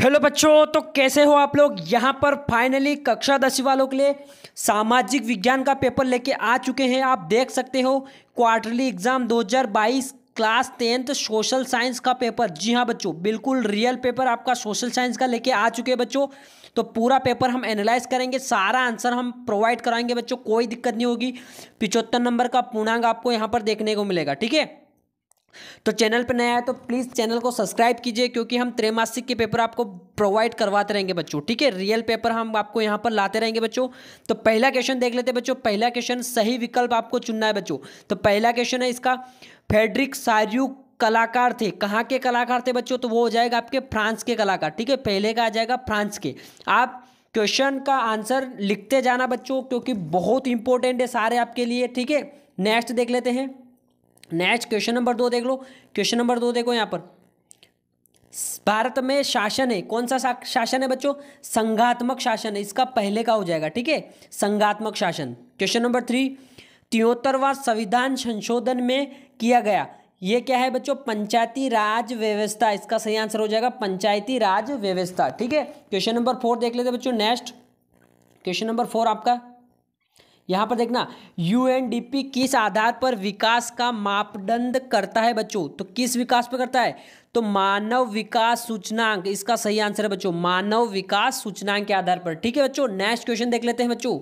hello बच्चों तो कैसे हो आप लोग यहाँ पर फाइनली कक्षा दसवीं वालों के लिए सामाजिक विज्ञान का पेपर लेके आ चुके हैं आप देख सकते हो quarterly exam 2022 class tenth social science का पेपर जी हाँ बच्चों बिल्कुल रियल पेपर आपका सोशल साइंस का लेके आ चुके हैं बच्चों तो पूरा पेपर हम एनालाइज करेंगे सारा आंसर हम प्रोवाइड कराएंगे बच्चों कोई दिक्कत नहीं होगी पिचहत्तर नंबर का पूर्णांग आपको यहाँ पर देखने को मिलेगा ठीक है तो चैनल पर नया है तो प्लीज़ चैनल को सब्सक्राइब कीजिए क्योंकि हम त्रैमासिक के पेपर आपको प्रोवाइड करवाते रहेंगे बच्चों ठीक है रियल पेपर हम आपको यहाँ पर लाते रहेंगे बच्चों तो पहला क्वेश्चन देख लेते हैं बच्चों पहला क्वेश्चन सही विकल्प आपको चुनना है बच्चों तो पहला क्वेश्चन है इसका फेडरिक सार्यू कलाकार थे कहाँ के कलाकार थे बच्चों तो वो हो जाएगा आपके फ्रांस के कलाकार ठीक है पहले का आ जाएगा फ्रांस के आप क्वेश्चन का आंसर लिखते जाना बच्चों क्योंकि बहुत इंपॉर्टेंट है सारे आपके लिए ठीक है नेक्स्ट देख लेते हैं नेक्स्ट क्वेश्चन नंबर दो देख लो क्वेश्चन नंबर दो देखो यहाँ पर भारत में शासन है कौन सा शासन है बच्चों संघात्मक शासन है इसका पहले का हो जाएगा ठीक है संघात्मक शासन क्वेश्चन नंबर थ्री तिहत्तरवा संविधान संशोधन में किया गया ये क्या है बच्चों पंचायती राज व्यवस्था इसका सही आंसर हो जाएगा पंचायती राज व्यवस्था ठीक है क्वेश्चन नंबर फोर देख लेते बच्चों नेक्स्ट क्वेश्चन नंबर फोर आपका यहाँ पर देखना यूएनडीपी किस आधार पर विकास का मापदंड करता है बच्चों तो किस विकास पर करता है तो मानव विकास सूचनांक इसका सही आंसर है बच्चों मानव विकास सूचनांक के आधार पर ठीक है बच्चों नेक्स्ट क्वेश्चन देख लेते हैं बच्चों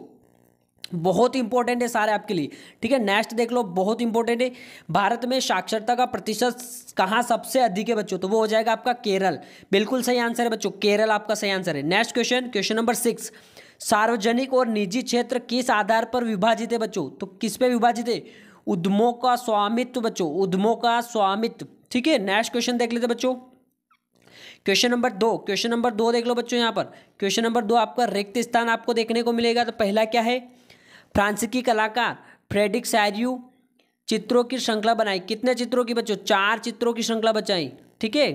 बहुत इंपॉर्टेंट है सारे आपके लिए ठीक है नेक्स्ट देख लो बहुत इंपॉर्टेंट है भारत में साक्षरता का प्रतिशत कहाँ सबसे अधिक है बच्चों तो वो हो जाएगा आपका केरल बिल्कुल सही आंसर है बच्चों केरल आपका सही आंसर है next question question number six सार्वजनिक और निजी क्षेत्र किस आधार पर विभाजित है बच्चों तो किस पे विभाजित है उद्यमों का स्वामित्व बच्चों उद्यमों का स्वामित्व ठीक है नेक्स्ट क्वेश्चन देख लेते बच्चों क्वेश्चन नंबर दो क्वेश्चन नंबर दो देख लो बच्चों यहाँ पर क्वेश्चन नंबर दो आपका रिक्त स्थान आपको देखने को मिलेगा तो पहला क्या है की कलाकार फ्रेडिक सैरियू चित्रों की श्रृंखला बनाई कितने चित्रों की बच्चों चार चित्रों की श्रृंखला बचाई ठीक है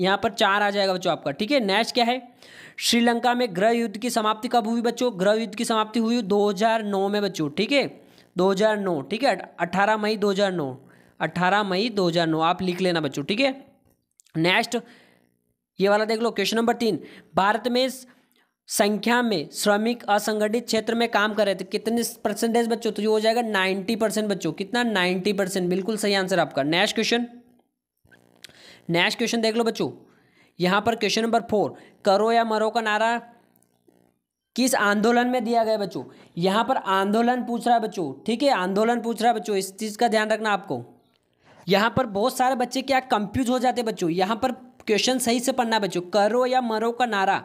यहाँ पर चार आ जाएगा बच्चों आपका ठीक है नेक्स्ट क्या है श्रीलंका में ग्रह युद्ध की समाप्ति कब हुई बच्चों ग्रह युद्ध की समाप्ति हुई 2009 में बच्चों ठीक है 2009 ठीक है 18 मई 2009 18 मई 2009 आप लिख लेना बच्चों ठीक है नेक्स्ट ये वाला देख लो क्वेश्चन नंबर तीन भारत में संख्या में श्रमिक असंगठित क्षेत्र में काम कर रहे थे कितने परसेंटेज बच्चों तो ये हो जाएगा 90 परसेंट बच्चों कितना 90 परसेंट बिल्कुल सही आंसर आपका नेक्स्ट क्वेश्चन नेक्स्ट क्वेश्चन देख लो बच्चों यहाँ पर क्वेश्चन नंबर फोर करो या मरो का नारा किस आंदोलन में दिया गया बच्चों यहाँ पर आंदोलन पूछ रहा है बच्चों ठीक है आंदोलन पूछ रहा है बच्चों इस चीज़ का ध्यान रखना आपको यहाँ पर बहुत सारे बच्चे क्या कंफ्यूज हो जाते हैं बच्चों यहाँ पर क्वेश्चन सही से पढ़ना बच्चों करो या मरो का नारा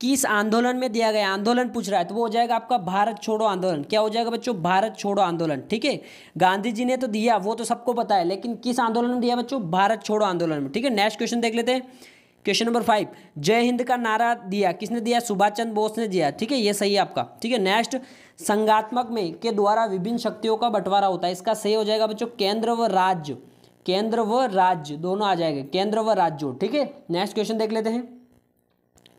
किस आंदोलन में दिया गया आंदोलन पूछ रहा है तो वो हो जाएगा आपका भारत छोड़ो आंदोलन क्या हो जाएगा बच्चों भारत छोड़ो आंदोलन ठीक है गांधी जी ने तो दिया वो तो सबको पता है लेकिन किस आंदोलन में दिया बच्चों भारत छोड़ो आंदोलन में ठीक है नेक्स्ट क्वेश्चन देख लेते हैं क्वेश्चन नंबर फाइव जय हिंद का नारा दिया किसने दिया सुभाष चंद्र बोस ने दिया ठीक है ये सही है आपका ठीक है नेक्स्ट संगात्मक में के द्वारा विभिन्न शक्तियों का बंटवारा होता है इसका सही हो जाएगा बच्चों केंद्र व राज्य केंद्र व राज्य दोनों आ जाएगा केंद्र व राज्य ठीक है नेक्स्ट क्वेश्चन देख लेते हैं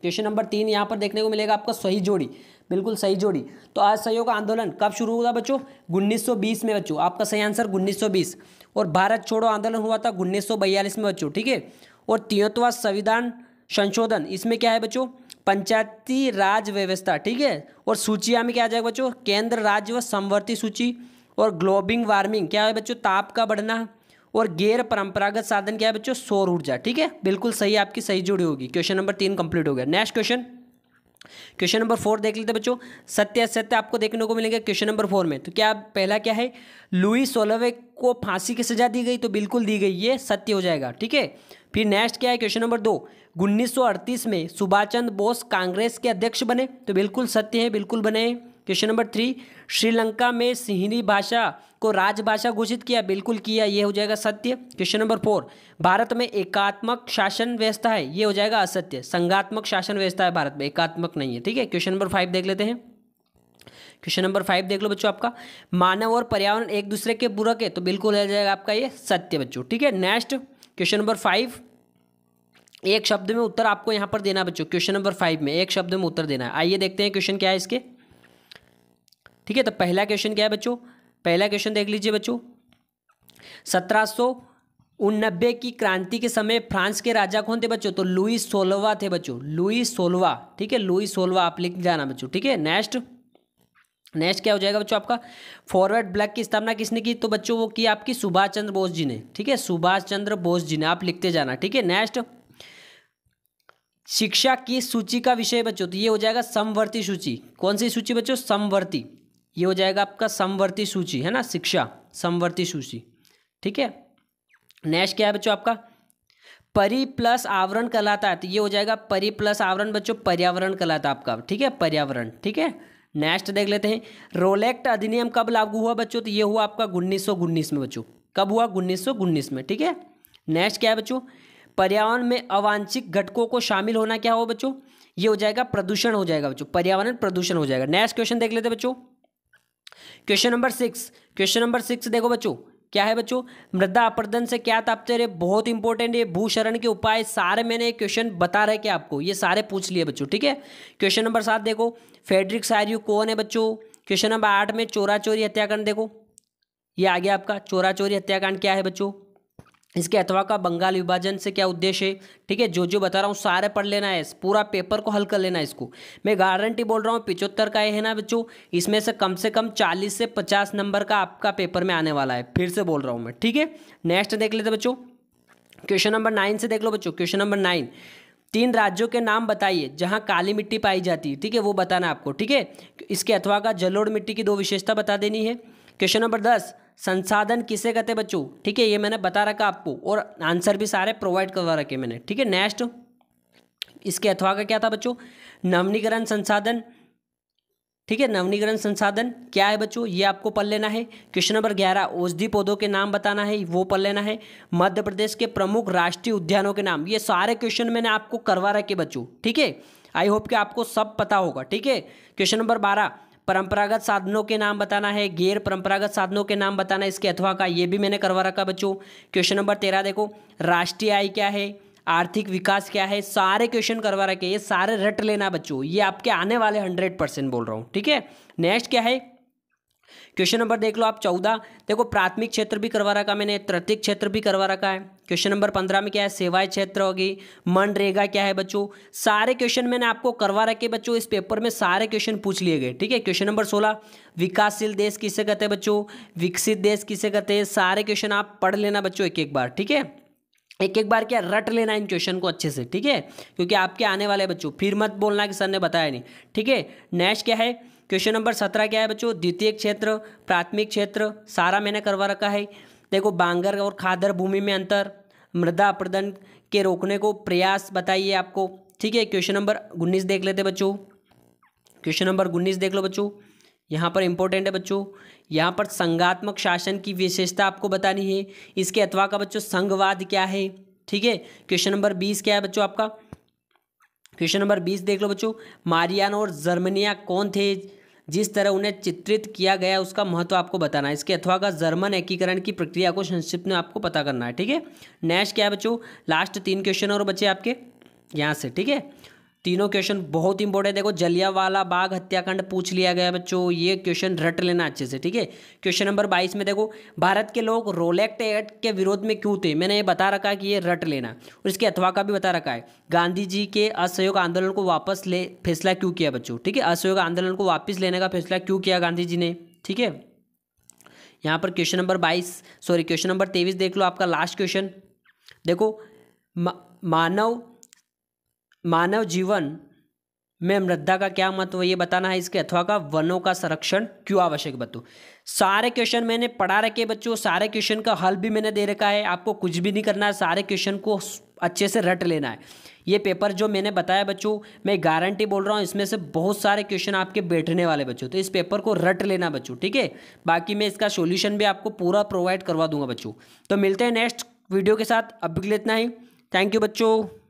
क्वेश्चन नंबर तीन यहाँ पर देखने को मिलेगा आपका सही जोड़ी बिल्कुल सही जोड़ी तो आज सहयोग आंदोलन कब शुरू हुआ बच्चों उन्नीस में बच्चों आपका सही आंसर उन्नीस और भारत छोड़ो आंदोलन हुआ था उन्नीस में बच्चों ठीक है और तिहत्तवा संविधान संशोधन इसमें क्या है बच्चों पंचायती राज व्यवस्था ठीक है और सूचिया में क्या आ जाएगा बच्चों केंद्र राज्य व संवर्ती सूची और ग्लोबिंग वार्मिंग क्या है बच्चों ताप का बढ़ना और गैर परंपरागत साधन क्या है बच्चों सौर ऊर्जा ठीक है बिल्कुल सही आपकी सही जुड़ी होगी क्वेश्चन नंबर तीन कंप्लीट हो गया next question question number four देख लेते बच्चों सत्य असत्य आपको देखने को मिलेंगे क्वेश्चन नंबर फोर में तो क्या पहला क्या है लुई सोलवे को फांसी की सजा दी गई तो बिल्कुल दी गई ये सत्य हो जाएगा ठीक है फिर नेक्स्ट क्या है क्वेश्चन नंबर दो उन्नीस में सुभाष चंद्र बोस कांग्रेस के अध्यक्ष बने तो बिल्कुल सत्य है बिल्कुल बने क्वेश्चन नंबर थ्री श्रीलंका में सिंहनी भाषा को राजभाषा घोषित किया बिल्कुल किया ये हो जाएगा सत्य क्वेश्चन नंबर फोर भारत में एकात्मक शासन व्यवस्था है ये हो जाएगा असत्य संघात्मक शासन व्यवस्था है भारत में एकात्मक नहीं है ठीक है क्वेश्चन नंबर फाइव देख लेते हैं क्वेश्चन नंबर फाइव देख लो बच्चों आपका मानव और पर्यावरण एक दूसरे के बुरक है तो बिल्कुल हो जाएगा आपका ये सत्य बच्चों ठीक है नेक्स्ट क्वेश्चन नंबर फाइव एक शब्द में उत्तर आपको यहाँ पर देना बच्चों क्वेश्चन नंबर फाइव में एक शब्द में उत्तर देना है आइए देखते हैं क्वेश्चन क्या है इसके ठीक है तो पहला क्वेश्चन क्या है बच्चों पहला क्वेश्चन देख लीजिए बच्चों सत्रह उन नब्बे की क्रांति के समय फ्रांस के राजा कौन थे बच्चों तो लुई सोलवा थे बच्चों लुई सोलवा ठीक है लुई सोलवा आप लिख जाना बच्चों ठीक है नेक्स्ट नेक्स्ट क्या हो जाएगा बच्चों आपका फॉरवर्ड ब्लैक की स्थापना किसने की तो बच्चों वो की आपकी सुभाष चंद्र बोस जी ने ठीक है सुभाष चंद्र बोस जी ने आप लिखते जाना ठीक है नेक्स्ट शिक्षा की सूची का विषय बच्चों तो ये हो जाएगा समवर्ती सूची कौन सी सूची बच्चों समवर्ती ये हो जाएगा आपका समवर्ती सूची है ना शिक्षा समवर्ती सूची ठीक है नेक्स्ट क्या है बच्चों आपका परि प्लस आवरण कहलाता है तो ये हो जाएगा परि प्लस आवरण बच्चों पर्यावरण कहलाता है आपका ठीक है पर्यावरण ठीक है नेक्स्ट देख लेते हैं रोलेक्ट अधिनियम कब लागू हुआ बच्चों तो ये हुआ आपका उन्नीस सौ उन्नीस में बच्चों कब हुआ उन्नीस में ठीक है नेक्स्ट क्या है बच्चों पर्यावरण में अवांछित घटकों को शामिल होना क्या हो बच्चों ये हो जाएगा प्रदूषण हो जाएगा बच्चों पर्यावरण प्रदूषण हो जाएगा नेक्स्ट क्वेश्चन देख लेते बच्चों question number six question number six देखो बच्चों क्या है बच्चों मृदा अपर्दन से क्या तापते रहे बहुत इंपॉर्टेंट ये भूशरण के उपाय सारे मैंने क्वेश्चन बता रहे कि आपको ये सारे पूछ लिए बच्चों ठीक है क्वेश्चन नंबर सात देखो फेडरिक सायरू कौन है बच्चों क्वेश्चन नंबर आठ में चोरा चोरी हत्याकांड देखो ये आ गया आपका चोरा चोरी हत्याकांड क्या है बच्चों इसके अथवा का बंगाल विभाजन से क्या उद्देश्य है ठीक है जो जो बता रहा हूँ सारे पढ़ लेना है पूरा पेपर को हल कर लेना है इसको मैं गारंटी बोल रहा हूँ पिचहत्तर का है ना बच्चों इसमें से कम से कम चालीस से पचास नंबर का आपका पेपर में आने वाला है फिर से बोल रहा हूँ मैं ठीक है नेक्स्ट देख लेते बच्चों क्वेश्चन नंबर नाइन से देख लो बच्चों क्वेश्चन नंबर नाइन तीन राज्यों के नाम बताइए जहाँ काली मिट्टी पाई जाती है ठीक है वो बताना आपको ठीक है इसके अथवा का जलोड़ मिट्टी की दो विशेषता बता देनी है क्वेश्चन नंबर दस संसाधन किसे कहते बच्चों ठीक है ये मैंने बता रखा आपको और आंसर भी सारे प्रोवाइड करवा रखे मैंने ठीक है नेक्स्ट इसके अथवा का क्या था बच्चों नवनीकरण संसाधन ठीक है नवनीकरण संसाधन क्या है बच्चों ये आपको पढ़ लेना है क्वेश्चन नंबर ग्यारह औषधि पौधों के नाम बताना है वो पढ़ लेना है मध्य प्रदेश के प्रमुख राष्ट्रीय उद्यानों के नाम ये सारे क्वेश्चन मैंने आपको करवा रखे बच्चों ठीक है आई होप कि आपको सब पता होगा ठीक है क्वेश्चन नंबर बारह परंपरागत साधनों के नाम बताना है गैर परंपरागत साधनों के नाम बताना इसके अथवा का ये भी मैंने करवा रखा बच्चों क्वेश्चन नंबर तेरह देखो राष्ट्रीय आय क्या है आर्थिक विकास क्या है सारे क्वेश्चन करवा रखे ये सारे रट लेना बच्चों ये आपके आने वाले हंड्रेड परसेंट बोल रहा हूँ ठीक है नेक्स्ट क्या है क्वेश्चन नंबर देख लो आप चौदह देखो प्राथमिक क्षेत्र भी करवा रखा मैंने तृतीय क्षेत्र भी करवा रखा है क्वेश्चन नंबर पंद्रह में क्या है सेवाएं क्षेत्र होगी मनरेगा क्या है बच्चों सारे क्वेश्चन मैंने आपको करवा रखे बच्चों इस पेपर में सारे क्वेश्चन पूछ लिए गए ठीक है क्वेश्चन नंबर सोलह विकासशील देश किसे कहते हैं बच्चों विकसित देश किसे कहते हैं सारे क्वेश्चन आप पढ़ लेना बच्चों एक एक बार ठीक है एक एक बार क्या रट लेना इन क्वेश्चन को अच्छे से ठीक है क्योंकि आपके आने वाले बच्चों फिर मत बोलना कि सर ने बताया नहीं ठीक है नेक्स्ट क्या है क्वेश्चन नंबर सत्रह क्या है बच्चों द्वितीय क्षेत्र प्राथमिक क्षेत्र सारा मैंने करवा रखा है देखो बांगर और खादर भूमि में अंतर मृदा अपर्दन के रोकने को प्रयास बताइए आपको ठीक है क्वेश्चन नंबर उन्नीस देख लेते बच्चों क्वेश्चन नंबर उन्नीस देख लो बच्चों यहाँ पर इंपॉर्टेंट है बच्चों यहाँ पर संगात्मक शासन की विशेषता आपको बतानी है इसके अथवा का बच्चों संघवाद क्या है ठीक है क्वेश्चन नंबर बीस क्या है बच्चों आपका क्वेश्चन नंबर बीस देख लो बच्चों मारियानो और जर्मनिया कौन थे जिस तरह उन्हें चित्रित किया गया उसका महत्व आपको बताना है इसके अथवा का जर्मन एकीकरण की प्रक्रिया को संक्षिप्त में आपको पता करना है ठीक है नेक्स्ट क्या है बच्चों लास्ट तीन क्वेश्चन और बच्चे आपके यहाँ से ठीक है तीनों क्वेश्चन बहुत इंपॉर्टेंट देखो जलियावाला बाग हत्याकांड पूछ लिया गया बच्चों ये क्वेश्चन रट लेना अच्छे से ठीक है क्वेश्चन नंबर बाईस में देखो भारत के लोग रोलेक्ट एक्ट के विरोध में क्यों थे मैंने ये बता रखा है कि ये रट लेना और इसके अथवा का भी बता रखा है गांधी जी के असहयोग आंदोलन को वापस ले फैसला क्यों किया बच्चों ठीक है असहयोग आंदोलन को वापस लेने का फैसला क्यों किया गांधी जी ने ठीक है यहाँ पर क्वेश्चन नंबर बाईस सॉरी क्वेश्चन नंबर तेईस देख लो आपका लास्ट क्वेश्चन देखो मानव मानव जीवन में मृदा का क्या महत्व ये बताना है इसके अथवा का वनों का संरक्षण क्यों आवश्यक बतो सारे क्वेश्चन मैंने पढ़ा रखे बच्चों सारे क्वेश्चन का हल भी मैंने दे रखा है आपको कुछ भी नहीं करना है सारे क्वेश्चन को अच्छे से रट लेना है ये पेपर जो मैंने बताया बच्चों मैं गारंटी बोल रहा हूँ इसमें से बहुत सारे क्वेश्चन आपके बैठने वाले बच्चों तो इस पेपर को रट लेना बच्चों ठीक है बाकी मैं इसका सोल्यूशन भी आपको पूरा प्रोवाइड करवा दूंगा बच्चों तो मिलते हैं नेक्स्ट वीडियो के साथ अब इतना ही थैंक यू बच्चों